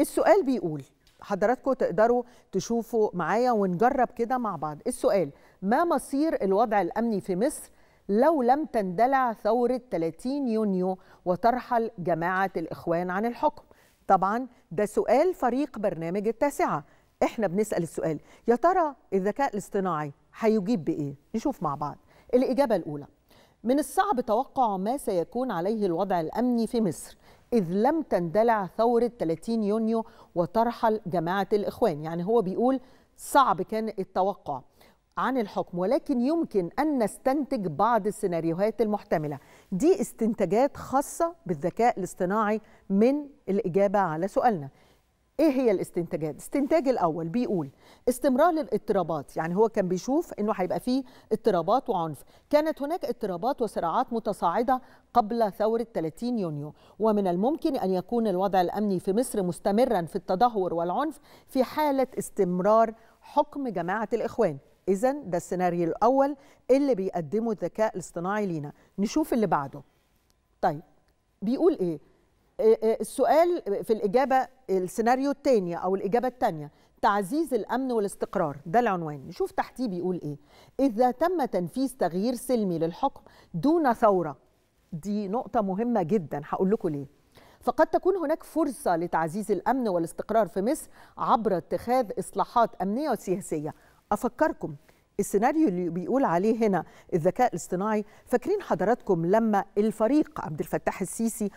السؤال بيقول حضراتكم تقدروا تشوفوا معايا ونجرب كده مع بعض السؤال ما مصير الوضع الأمني في مصر لو لم تندلع ثورة 30 يونيو وترحل جماعة الإخوان عن الحكم طبعا ده سؤال فريق برنامج التاسعة احنا بنسأل السؤال يا ترى الذكاء الاصطناعي هيجيب بإيه نشوف مع بعض الإجابة الأولى من الصعب توقع ما سيكون عليه الوضع الأمني في مصر إذ لم تندلع ثورة 30 يونيو وترحل جماعة الإخوان يعني هو بيقول صعب كان التوقع عن الحكم ولكن يمكن أن نستنتج بعض السيناريوهات المحتملة دي استنتاجات خاصة بالذكاء الاصطناعي من الإجابة على سؤالنا ايه هي الاستنتاجات الاستنتاج الاول بيقول استمرار الاضطرابات يعني هو كان بيشوف انه هيبقى فيه اضطرابات وعنف كانت هناك اضطرابات وصراعات متصاعده قبل ثوره 30 يونيو ومن الممكن ان يكون الوضع الامني في مصر مستمرا في التدهور والعنف في حاله استمرار حكم جماعه الاخوان اذا ده السيناريو الاول اللي بيقدمه الذكاء الاصطناعي لينا نشوف اللي بعده طيب بيقول ايه آه، آه، السؤال في الإجابة السيناريو الثاني أو الإجابة الثانية تعزيز الأمن والاستقرار ده العنوان نشوف تحتيه بيقول إيه إذا تم تنفيذ تغيير سلمي للحكم دون ثورة دي نقطة مهمة جدا هقول لكم ليه فقد تكون هناك فرصة لتعزيز الأمن والاستقرار في مصر عبر اتخاذ إصلاحات أمنية وسياسية أفكركم السيناريو اللي بيقول عليه هنا الذكاء الاصطناعي فاكرين حضراتكم لما الفريق عبد الفتاح السيسي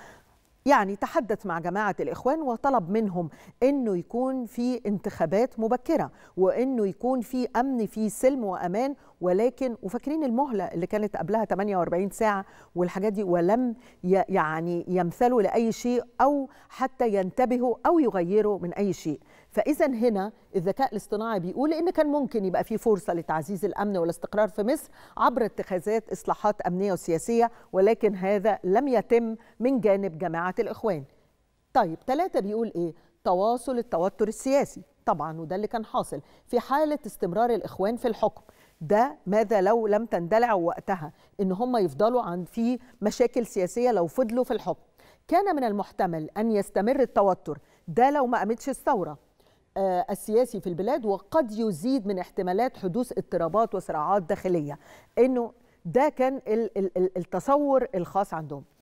يعني تحدث مع جماعة الإخوان وطلب منهم أنه يكون في انتخابات مبكرة وأنه يكون في أمن في سلم وأمان ولكن وفاكرين المهلة اللي كانت قبلها 48 ساعة والحاجات دي ولم يعني يمثلوا لأي شيء أو حتى ينتبهوا أو يغيروا من أي شيء فاذا هنا الذكاء الاصطناعي بيقول ان كان ممكن يبقى في فرصه لتعزيز الامن والاستقرار في مصر عبر اتخاذات اصلاحات امنيه وسياسيه ولكن هذا لم يتم من جانب جماعه الاخوان طيب ثلاثة بيقول ايه تواصل التوتر السياسي طبعا وده اللي كان حاصل في حاله استمرار الاخوان في الحكم ده ماذا لو لم تندلع وقتها ان هم يفضلوا عن في مشاكل سياسيه لو فضلوا في الحكم كان من المحتمل ان يستمر التوتر ده لو ما قامتش الثوره آه، السياسي في البلاد وقد يزيد من احتمالات حدوث اضطرابات وصراعات داخليه انه ده كان التصور الخاص عندهم